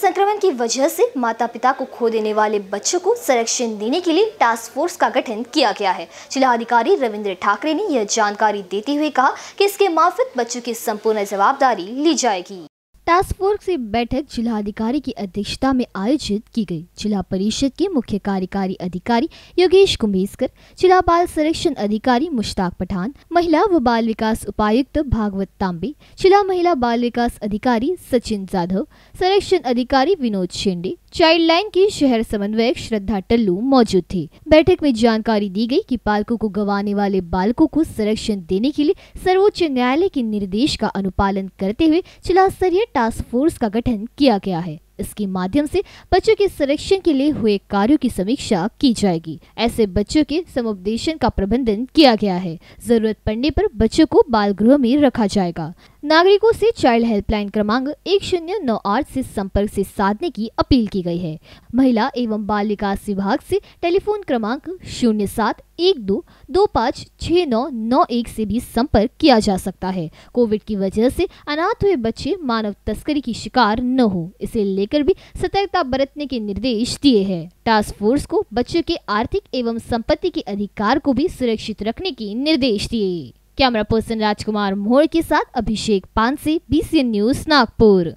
संक्रमण की वजह से माता पिता को खो देने वाले बच्चों को संरक्षण देने के लिए टास्क फोर्स का गठन किया गया है जिलाधिकारी रविंद्र ठाकरे ने यह जानकारी देते हुए कहा कि इसके माफिक बच्चों की संपूर्ण जवाबदारी ली जाएगी टास्क फोर्स की बैठक जिलाधिकारी की अध्यक्षता में आयोजित की गई जिला परिषद के मुख्य कार्यकारी अधिकारी योगेश कुंभेसकर जिला बाल संरक्षण अधिकारी मुश्ताक पठान महिला व बाल विकास उपायुक्त भागवत तांबे जिला महिला बाल विकास अधिकारी सचिन जाधव संरक्षण अधिकारी विनोद शेंडे चाइल्ड लाइन की शहर समन्वयक श्रद्धा टल्लू मौजूद थे बैठक में जानकारी दी गई कि बालकों को गंवाने वाले बालकों को संरक्षण देने के लिए सर्वोच्च न्यायालय के निर्देश का अनुपालन करते हुए जिला स्तरीय टास्क फोर्स का गठन किया गया है इसके माध्यम से बच्चों के संरक्षण के लिए हुए कार्यों की समीक्षा की जाएगी ऐसे बच्चों के समुपदेशन का प्रबंधन किया गया है जरूरत पड़ने पर बच्चों को बाल गृह में रखा जाएगा नागरिकों से चाइल्ड हेल्पलाइन क्रमांक एक शून्य नौ आठ ऐसी संपर्क से साधने की अपील की गई है महिला एवं बाल विकास विभाग से टेलीफोन क्रमांक शून्य सात एक दो दो पाँच छः नौ नौ एक से भी संपर्क किया जा सकता है कोविड की वजह से अनाथ हुए बच्चे मानव तस्करी की शिकार न हो इसे लेकर लेकर भी सतर्कता बरतने के निर्देश दिए हैं टास्क फोर्स को बच्चों के आर्थिक एवं संपत्ति के अधिकार को भी सुरक्षित रखने के निर्देश दिए कैमरा पर्सन राजकुमार मोहर के साथ अभिषेक पानसे बी न्यूज नागपुर